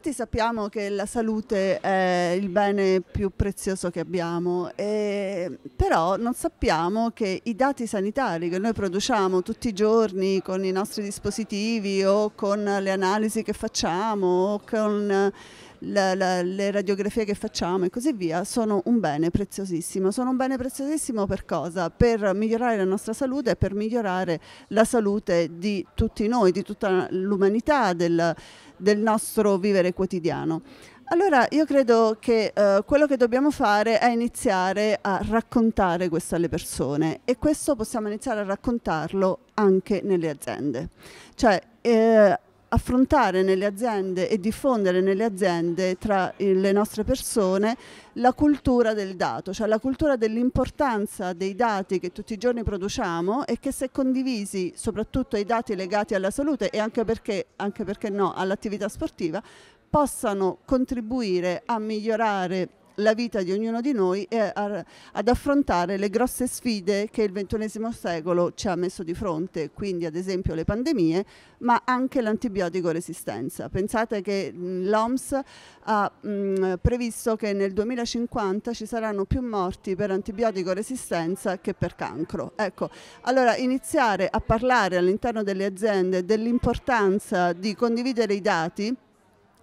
tutti sappiamo che la salute è il bene più prezioso che abbiamo, e, però non sappiamo che i dati sanitari che noi produciamo tutti i giorni con i nostri dispositivi o con le analisi che facciamo o con la, la, le radiografie che facciamo e così via sono un bene preziosissimo. Sono un bene preziosissimo per cosa? Per migliorare la nostra salute e per migliorare la salute di tutti noi, di tutta l'umanità, del, del nostro vivere quotidiano. Allora io credo che eh, quello che dobbiamo fare è iniziare a raccontare questo alle persone e questo possiamo iniziare a raccontarlo anche nelle aziende. Cioè eh, affrontare nelle aziende e diffondere nelle aziende tra le nostre persone la cultura del dato, cioè la cultura dell'importanza dei dati che tutti i giorni produciamo e che se condivisi soprattutto ai dati legati alla salute e anche perché, anche perché no all'attività sportiva possano contribuire a migliorare la vita di ognuno di noi e a, ad affrontare le grosse sfide che il ventunesimo secolo ci ha messo di fronte, quindi ad esempio le pandemie, ma anche l'antibiotico resistenza. Pensate che l'OMS ha mh, previsto che nel 2050 ci saranno più morti per antibiotico resistenza che per cancro. Ecco, allora iniziare a parlare all'interno delle aziende dell'importanza di condividere i dati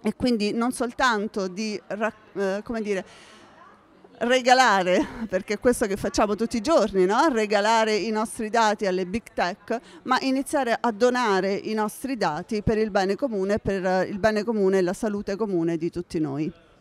e quindi non soltanto di eh, come dire, regalare, perché è questo che facciamo tutti i giorni, no? regalare i nostri dati alle big tech, ma iniziare a donare i nostri dati per il bene comune, per il bene comune e la salute comune di tutti noi.